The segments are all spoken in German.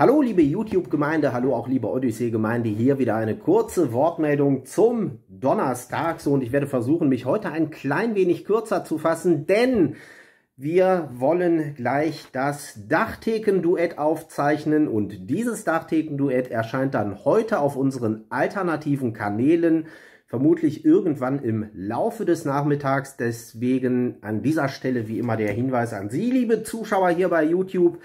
Hallo liebe YouTube-Gemeinde, hallo auch liebe Odyssee-Gemeinde, hier wieder eine kurze Wortmeldung zum Donnerstag. So, und ich werde versuchen, mich heute ein klein wenig kürzer zu fassen, denn wir wollen gleich das Dachtheken-Duett aufzeichnen und dieses Dachtheken-Duett erscheint dann heute auf unseren alternativen Kanälen, vermutlich irgendwann im Laufe des Nachmittags. Deswegen an dieser Stelle wie immer der Hinweis an Sie, liebe Zuschauer hier bei YouTube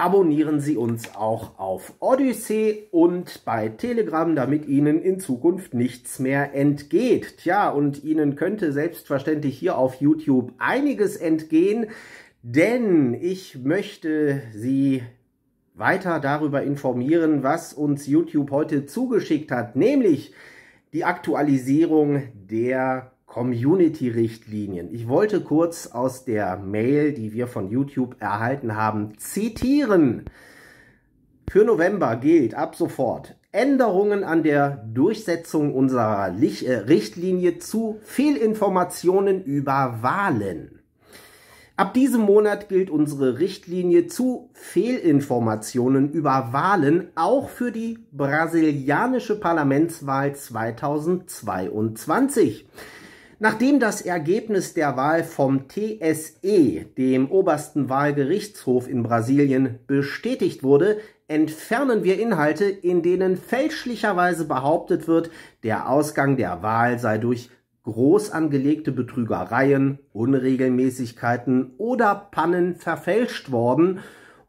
abonnieren Sie uns auch auf Odyssey und bei Telegram, damit Ihnen in Zukunft nichts mehr entgeht. Tja, und Ihnen könnte selbstverständlich hier auf YouTube einiges entgehen, denn ich möchte Sie weiter darüber informieren, was uns YouTube heute zugeschickt hat, nämlich die Aktualisierung der Community-Richtlinien. Ich wollte kurz aus der Mail, die wir von YouTube erhalten haben, zitieren. Für November gilt ab sofort Änderungen an der Durchsetzung unserer äh, Richtlinie zu Fehlinformationen über Wahlen. Ab diesem Monat gilt unsere Richtlinie zu Fehlinformationen über Wahlen auch für die brasilianische Parlamentswahl 2022. Nachdem das Ergebnis der Wahl vom TSE, dem obersten Wahlgerichtshof in Brasilien, bestätigt wurde, entfernen wir Inhalte, in denen fälschlicherweise behauptet wird, der Ausgang der Wahl sei durch groß angelegte Betrügereien, Unregelmäßigkeiten oder Pannen verfälscht worden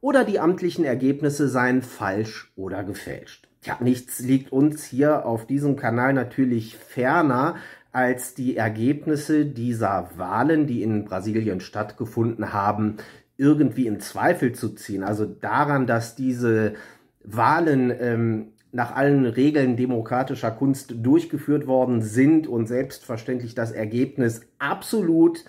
oder die amtlichen Ergebnisse seien falsch oder gefälscht. Tja, nichts liegt uns hier auf diesem Kanal natürlich ferner, als die Ergebnisse dieser Wahlen, die in Brasilien stattgefunden haben, irgendwie in Zweifel zu ziehen. Also daran, dass diese Wahlen ähm, nach allen Regeln demokratischer Kunst durchgeführt worden sind und selbstverständlich das Ergebnis absolut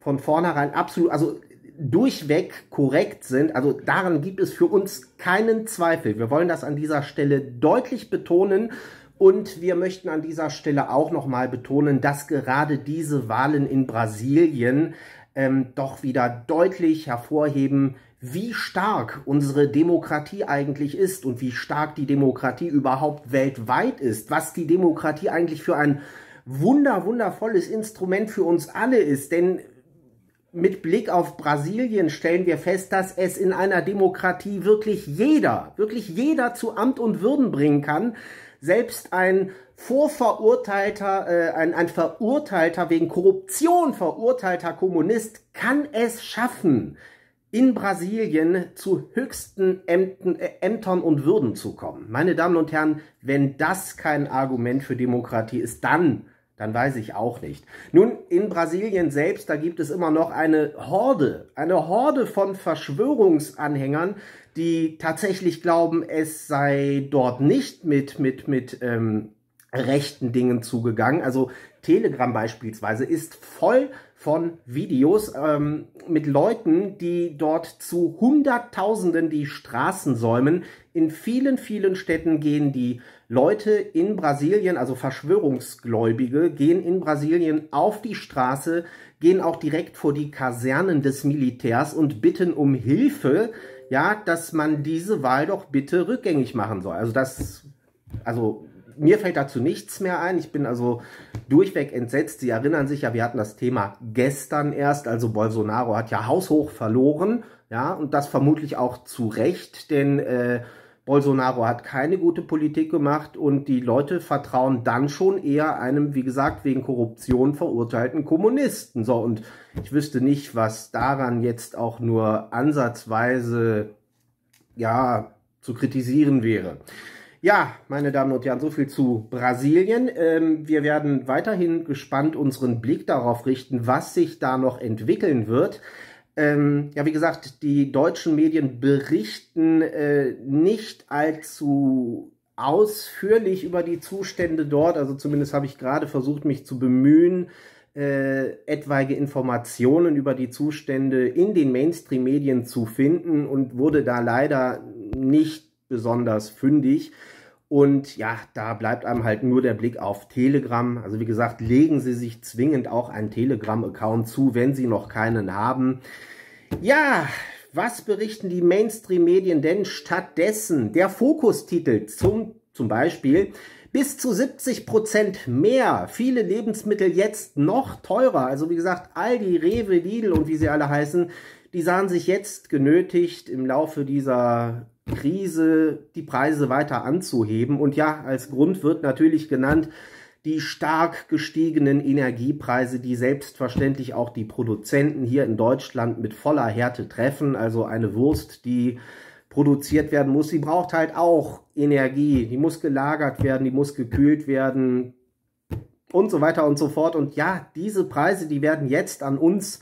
von vornherein absolut, also durchweg korrekt sind. Also daran gibt es für uns keinen Zweifel. Wir wollen das an dieser Stelle deutlich betonen und wir möchten an dieser Stelle auch nochmal betonen, dass gerade diese Wahlen in Brasilien ähm, doch wieder deutlich hervorheben, wie stark unsere Demokratie eigentlich ist und wie stark die Demokratie überhaupt weltweit ist, was die Demokratie eigentlich für ein wunder, wundervolles Instrument für uns alle ist. Denn mit Blick auf Brasilien stellen wir fest, dass es in einer Demokratie wirklich jeder, wirklich jeder zu Amt und Würden bringen kann, selbst ein Vorverurteilter, äh, ein, ein Verurteilter wegen Korruption verurteilter Kommunist kann es schaffen, in Brasilien zu höchsten Ämten, äh, Ämtern und Würden zu kommen. Meine Damen und Herren, wenn das kein Argument für Demokratie ist, dann dann weiß ich auch nicht. Nun, in Brasilien selbst, da gibt es immer noch eine Horde, eine Horde von Verschwörungsanhängern, die tatsächlich glauben, es sei dort nicht mit, mit, mit ähm, rechten Dingen zugegangen. Also Telegram beispielsweise ist voll von Videos ähm, mit Leuten, die dort zu Hunderttausenden die Straßen säumen. In vielen, vielen Städten gehen die Leute in Brasilien, also Verschwörungsgläubige, gehen in Brasilien auf die Straße, gehen auch direkt vor die Kasernen des Militärs und bitten um Hilfe, ja, dass man diese Wahl doch bitte rückgängig machen soll. Also das, also mir fällt dazu nichts mehr ein. Ich bin also durchweg entsetzt. Sie erinnern sich ja, wir hatten das Thema gestern erst. Also Bolsonaro hat ja haushoch verloren. Ja, und das vermutlich auch zu Recht, denn äh, Bolsonaro hat keine gute Politik gemacht und die Leute vertrauen dann schon eher einem, wie gesagt, wegen Korruption verurteilten Kommunisten. So, und ich wüsste nicht, was daran jetzt auch nur ansatzweise, ja, zu kritisieren wäre. Ja, meine Damen und Herren, so viel zu Brasilien. Ähm, wir werden weiterhin gespannt unseren Blick darauf richten, was sich da noch entwickeln wird. Ähm, ja, wie gesagt, die deutschen Medien berichten äh, nicht allzu ausführlich über die Zustände dort. Also zumindest habe ich gerade versucht, mich zu bemühen, äh, etwaige Informationen über die Zustände in den Mainstream-Medien zu finden und wurde da leider nicht besonders fündig. Und ja, da bleibt einem halt nur der Blick auf Telegram. Also wie gesagt, legen Sie sich zwingend auch einen Telegram-Account zu, wenn Sie noch keinen haben. Ja, was berichten die Mainstream-Medien denn stattdessen? Der Fokustitel zum, zum Beispiel bis zu 70 Prozent mehr. Viele Lebensmittel jetzt noch teurer. Also wie gesagt, all die Rewe, Lidl und wie sie alle heißen, die sahen sich jetzt genötigt im Laufe dieser Prise, die Preise weiter anzuheben. Und ja, als Grund wird natürlich genannt die stark gestiegenen Energiepreise, die selbstverständlich auch die Produzenten hier in Deutschland mit voller Härte treffen. Also eine Wurst, die produziert werden muss, die braucht halt auch Energie. Die muss gelagert werden, die muss gekühlt werden und so weiter und so fort. Und ja, diese Preise, die werden jetzt an uns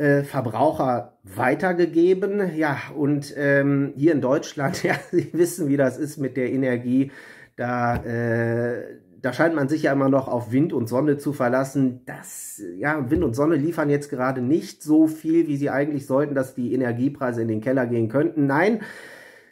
äh, Verbraucher weitergegeben. Ja, und ähm, hier in Deutschland, ja, Sie wissen, wie das ist mit der Energie. Da, äh, da scheint man sich ja immer noch auf Wind und Sonne zu verlassen. Das, ja, Wind und Sonne liefern jetzt gerade nicht so viel, wie sie eigentlich sollten, dass die Energiepreise in den Keller gehen könnten. Nein,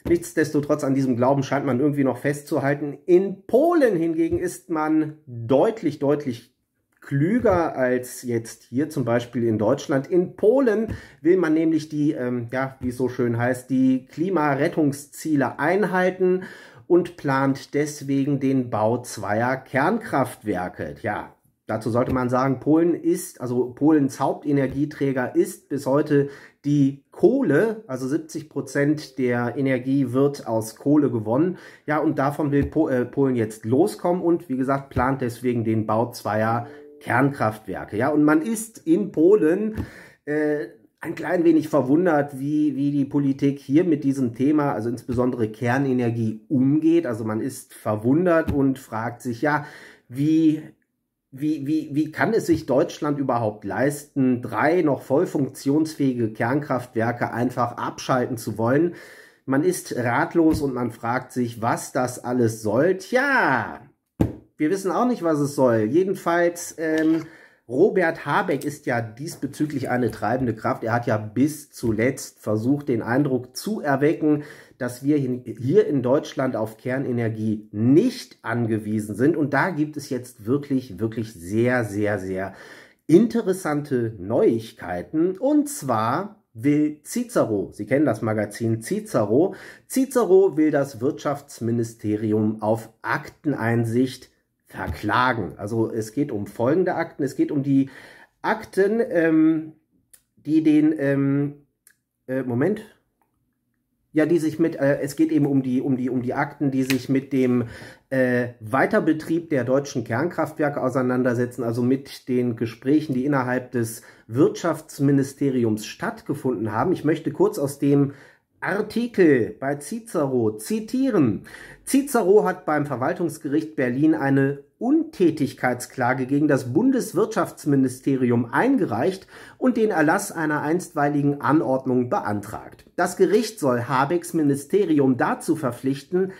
Nichtsdestotrotz an diesem Glauben scheint man irgendwie noch festzuhalten. In Polen hingegen ist man deutlich, deutlich klüger als jetzt hier zum Beispiel in Deutschland. In Polen will man nämlich die, ähm, ja, wie es so schön heißt, die Klimarettungsziele einhalten und plant deswegen den Bau zweier Kernkraftwerke. Ja, dazu sollte man sagen, Polen ist, also Polens Hauptenergieträger ist bis heute die Kohle, also 70 Prozent der Energie wird aus Kohle gewonnen. Ja, und davon will äh, Polen jetzt loskommen und wie gesagt plant deswegen den Bau zweier Kernkraftwerke. Ja, und man ist in Polen äh, ein klein wenig verwundert, wie, wie die Politik hier mit diesem Thema, also insbesondere Kernenergie, umgeht. Also man ist verwundert und fragt sich, ja, wie, wie, wie, wie kann es sich Deutschland überhaupt leisten, drei noch voll funktionsfähige Kernkraftwerke einfach abschalten zu wollen? Man ist ratlos und man fragt sich, was das alles soll. Tja, wir wissen auch nicht, was es soll. Jedenfalls, ähm, Robert Habeck ist ja diesbezüglich eine treibende Kraft. Er hat ja bis zuletzt versucht, den Eindruck zu erwecken, dass wir hier in Deutschland auf Kernenergie nicht angewiesen sind. Und da gibt es jetzt wirklich, wirklich sehr, sehr, sehr interessante Neuigkeiten. Und zwar will Cicero, Sie kennen das Magazin Cicero, Cicero will das Wirtschaftsministerium auf Akteneinsicht verklagen. Also es geht um folgende Akten. Es geht um die Akten, ähm, die den, ähm, äh, Moment, ja, die sich mit, äh, es geht eben um die, um die, um die Akten, die sich mit dem äh, Weiterbetrieb der deutschen Kernkraftwerke auseinandersetzen, also mit den Gesprächen, die innerhalb des Wirtschaftsministeriums stattgefunden haben. Ich möchte kurz aus dem Artikel bei Cicero zitieren. Cicero hat beim Verwaltungsgericht Berlin eine Untätigkeitsklage gegen das Bundeswirtschaftsministerium eingereicht und den Erlass einer einstweiligen Anordnung beantragt. Das Gericht soll Habecks Ministerium dazu verpflichten,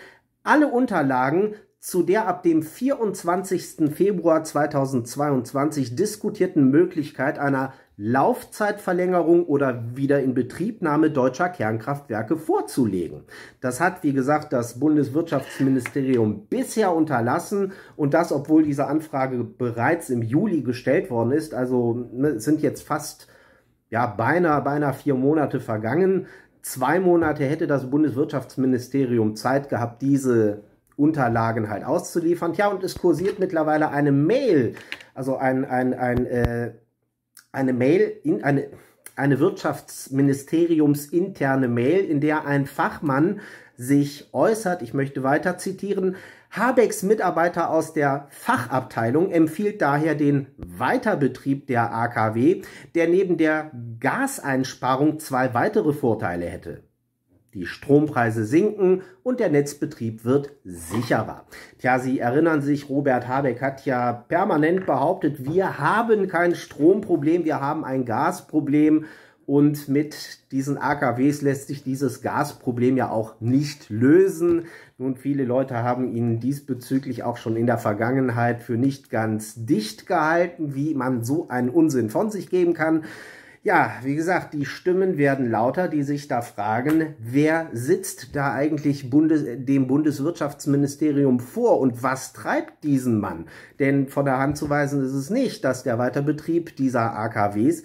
alle Unterlagen zu der ab dem 24. Februar 2022 diskutierten Möglichkeit einer Laufzeitverlängerung oder Wiederinbetriebnahme deutscher Kernkraftwerke vorzulegen. Das hat, wie gesagt, das Bundeswirtschaftsministerium bisher unterlassen und das, obwohl diese Anfrage bereits im Juli gestellt worden ist. Also ne, sind jetzt fast, ja, beinahe, beinahe vier Monate vergangen. Zwei Monate hätte das Bundeswirtschaftsministerium Zeit gehabt, diese Unterlagen halt auszuliefern. Ja, und es kursiert mittlerweile eine Mail, also ein, ein, ein äh, eine Mail in eine eine interne Mail, in der ein Fachmann sich äußert, ich möchte weiter zitieren, Habecks Mitarbeiter aus der Fachabteilung empfiehlt daher den Weiterbetrieb der AKW, der neben der Gaseinsparung zwei weitere Vorteile hätte. Die Strompreise sinken und der Netzbetrieb wird sicherer. Tja, Sie erinnern sich, Robert Habeck hat ja permanent behauptet, wir haben kein Stromproblem, wir haben ein Gasproblem. Und mit diesen AKWs lässt sich dieses Gasproblem ja auch nicht lösen. Nun, viele Leute haben ihn diesbezüglich auch schon in der Vergangenheit für nicht ganz dicht gehalten, wie man so einen Unsinn von sich geben kann. Ja, wie gesagt, die Stimmen werden lauter, die sich da fragen, wer sitzt da eigentlich Bundes dem Bundeswirtschaftsministerium vor und was treibt diesen Mann? Denn von der Hand zu weisen ist es nicht, dass der Weiterbetrieb dieser AKWs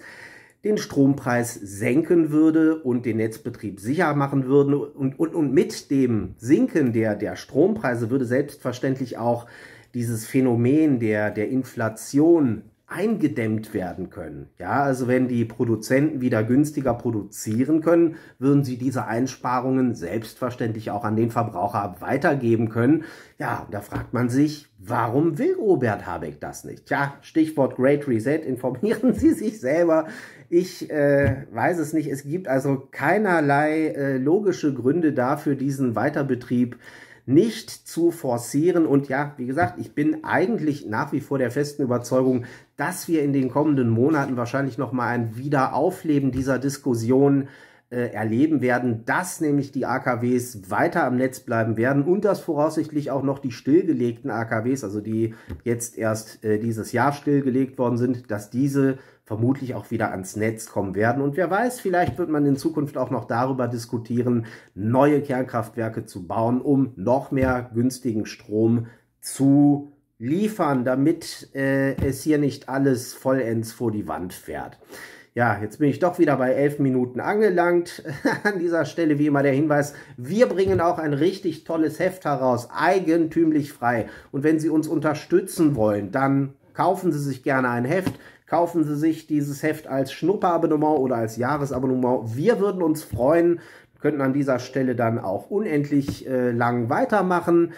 den Strompreis senken würde und den Netzbetrieb sicher machen würde. Und, und, und mit dem Sinken der, der Strompreise würde selbstverständlich auch dieses Phänomen der, der Inflation eingedämmt werden können. Ja, also wenn die Produzenten wieder günstiger produzieren können, würden sie diese Einsparungen selbstverständlich auch an den Verbraucher weitergeben können. Ja, da fragt man sich, warum will Robert Habeck das nicht? Ja, Stichwort Great Reset, informieren Sie sich selber. Ich äh, weiß es nicht. Es gibt also keinerlei äh, logische Gründe dafür, diesen Weiterbetrieb nicht zu forcieren. Und ja, wie gesagt, ich bin eigentlich nach wie vor der festen Überzeugung, dass wir in den kommenden Monaten wahrscheinlich nochmal ein Wiederaufleben dieser Diskussion äh, erleben werden, dass nämlich die AKWs weiter am Netz bleiben werden und dass voraussichtlich auch noch die stillgelegten AKWs, also die jetzt erst äh, dieses Jahr stillgelegt worden sind, dass diese vermutlich auch wieder ans Netz kommen werden. Und wer weiß, vielleicht wird man in Zukunft auch noch darüber diskutieren, neue Kernkraftwerke zu bauen, um noch mehr günstigen Strom zu liefern, damit äh, es hier nicht alles vollends vor die Wand fährt. Ja, jetzt bin ich doch wieder bei elf Minuten angelangt. An dieser Stelle wie immer der Hinweis, wir bringen auch ein richtig tolles Heft heraus, eigentümlich frei. Und wenn Sie uns unterstützen wollen, dann kaufen Sie sich gerne ein Heft. Kaufen Sie sich dieses Heft als Schnupperabonnement oder als Jahresabonnement. Wir würden uns freuen, könnten an dieser Stelle dann auch unendlich äh, lang weitermachen.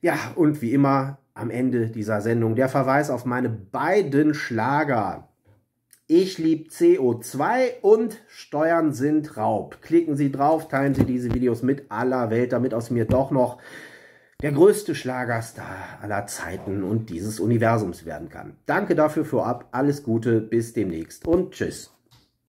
Ja, und wie immer am Ende dieser Sendung der Verweis auf meine beiden Schlager. Ich lieb CO2 und Steuern sind Raub. Klicken Sie drauf, teilen Sie diese Videos mit aller Welt, damit aus mir doch noch der größte Schlagerstar aller Zeiten und dieses Universums werden kann. Danke dafür vorab, alles Gute, bis demnächst und tschüss.